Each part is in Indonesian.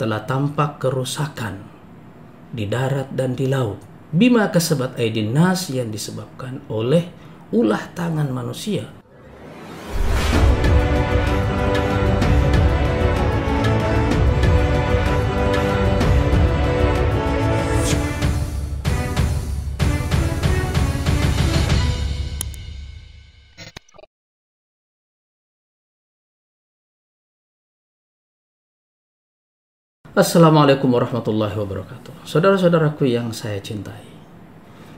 telah tampak kerusakan di darat dan di laut. Bima kesebat aidin nas yang disebabkan oleh ulah tangan manusia Assalamualaikum warahmatullahi wabarakatuh. Saudara-saudaraku yang saya cintai.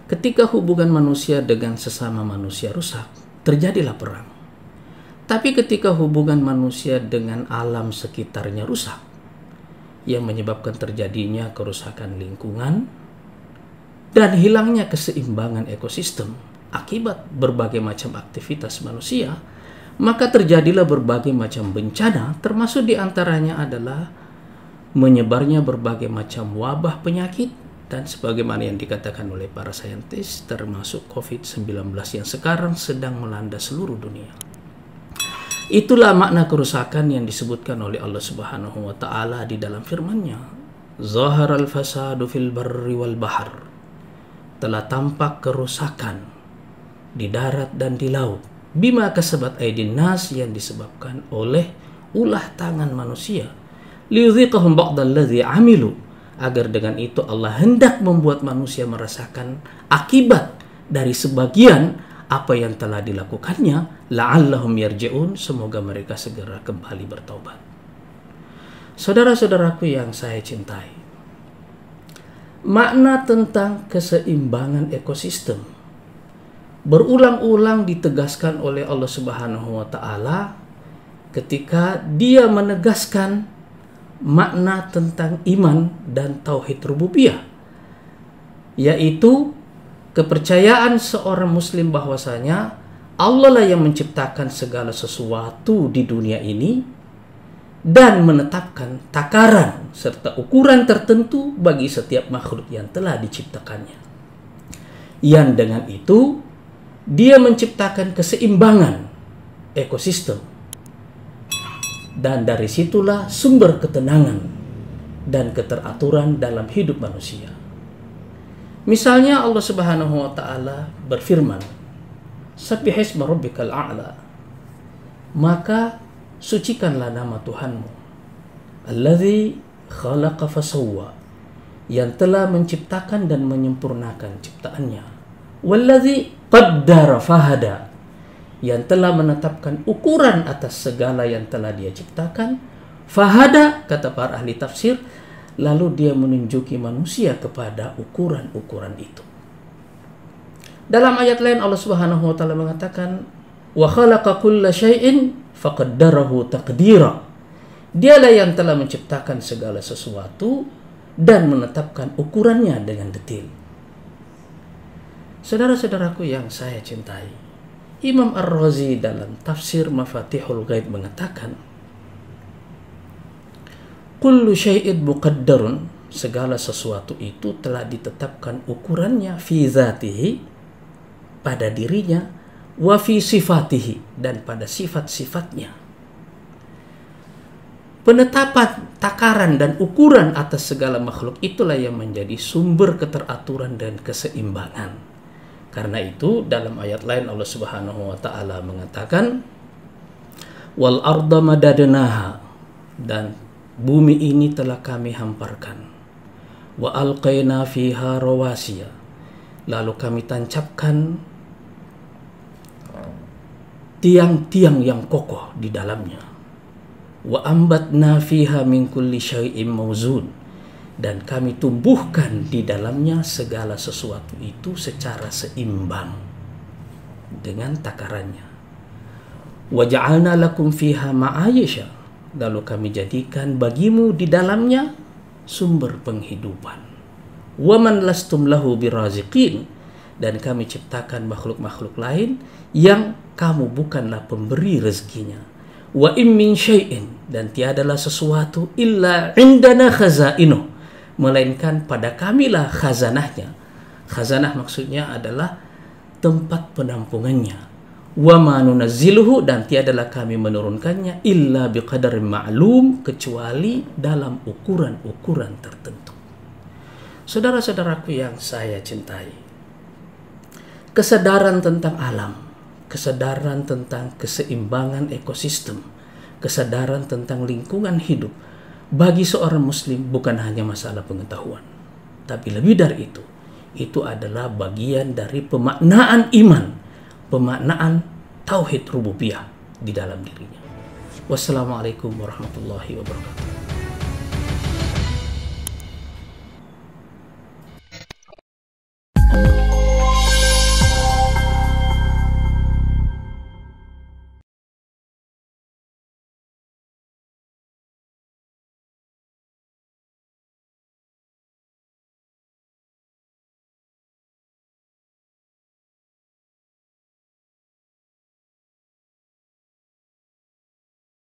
Ketika hubungan manusia dengan sesama manusia rusak, terjadilah perang. Tapi ketika hubungan manusia dengan alam sekitarnya rusak, yang menyebabkan terjadinya kerusakan lingkungan dan hilangnya keseimbangan ekosistem akibat berbagai macam aktivitas manusia, maka terjadilah berbagai macam bencana termasuk diantaranya adalah menyebarnya berbagai macam wabah penyakit dan sebagaimana yang dikatakan oleh para saintis termasuk COVID-19 yang sekarang sedang melanda seluruh dunia. Itulah makna kerusakan yang disebutkan oleh Allah Subhanahu wa taala di dalam firman-Nya. Zaharal fasadu fil barri wal bahar. Telah tampak kerusakan di darat dan di laut. Bima kasabat aidin nas yang disebabkan oleh ulah tangan manusia ba'dal ladzi amilu agar dengan itu Allah hendak membuat manusia merasakan akibat dari sebagian apa yang telah dilakukannya la'allahum yarji'un semoga mereka segera kembali bertobat Saudara-saudaraku yang saya cintai makna tentang keseimbangan ekosistem berulang-ulang ditegaskan oleh Allah Subhanahu wa taala ketika dia menegaskan makna tentang iman dan tauhid rububiyah yaitu kepercayaan seorang muslim bahwasanya Allah lah yang menciptakan segala sesuatu di dunia ini dan menetapkan takaran serta ukuran tertentu bagi setiap makhluk yang telah diciptakannya. Yang dengan itu dia menciptakan keseimbangan ekosistem dan dari situlah sumber ketenangan dan keteraturan dalam hidup manusia. Misalnya Allah Subhanahu wa taala berfirman, "Sabbihisma rabbikal a'la." Maka sucikanlah nama Tuhanmu, allazi khalaqa fasawwa, yang telah menciptakan dan menyempurnakan ciptaannya. Wallazi qaddara fahada, yang telah menetapkan ukuran atas segala yang telah dia ciptakan. Fahada, kata para ahli tafsir, lalu dia menunjuki manusia kepada ukuran-ukuran itu. Dalam ayat lain Allah Subhanahu wa taala mengatakan wa khalaqa kulla syai'in faqaddarahu taqdira. Dialah yang telah menciptakan segala sesuatu dan menetapkan ukurannya dengan detil. Saudara-saudaraku yang saya cintai, Imam Ar-Razi dalam tafsir Mafatihul Ghaib mengatakan, Kullu syai'id muqaddarun, segala sesuatu itu telah ditetapkan ukurannya fi zatihi, pada dirinya, wa fi sifatihi, dan pada sifat-sifatnya. Penetapan takaran dan ukuran atas segala makhluk itulah yang menjadi sumber keteraturan dan keseimbangan karena itu dalam ayat lain Allah Subhanahu wa taala mengatakan wal arda madadnaha dan bumi ini telah kami hamparkan wa alqaina fiha rawasiya lalu kami tancapkan tiang-tiang yang kokoh di dalamnya wa ambatna fiha min kulli syai'in mawzun dan kami tumbuhkan di dalamnya segala sesuatu itu secara seimbang dengan takarannya. Waja'alna lakum fiha ma'ayisha. Lalu kami jadikan bagimu di dalamnya sumber penghidupan. Waman lastum lahu birazikin. Dan kami ciptakan makhluk-makhluk lain yang kamu bukanlah pemberi rezekinya. Wa immin syai'in. Dan tiadalah sesuatu illa indana khazainuh melainkan pada kamilah khazanahnya. Khazanah maksudnya adalah tempat penampungannya. Wa ma nunazziluhu dan tiadalah kami menurunkannya illa biqadar ma'lum kecuali dalam ukuran-ukuran tertentu. Saudara-saudaraku yang saya cintai, kesadaran tentang alam, kesadaran tentang keseimbangan ekosistem, kesadaran tentang lingkungan hidup, bagi seorang muslim bukan hanya masalah pengetahuan, tapi lebih dari itu, itu adalah bagian dari pemaknaan iman, pemaknaan tauhid rububiyah di dalam dirinya. Wassalamualaikum warahmatullahi wabarakatuh.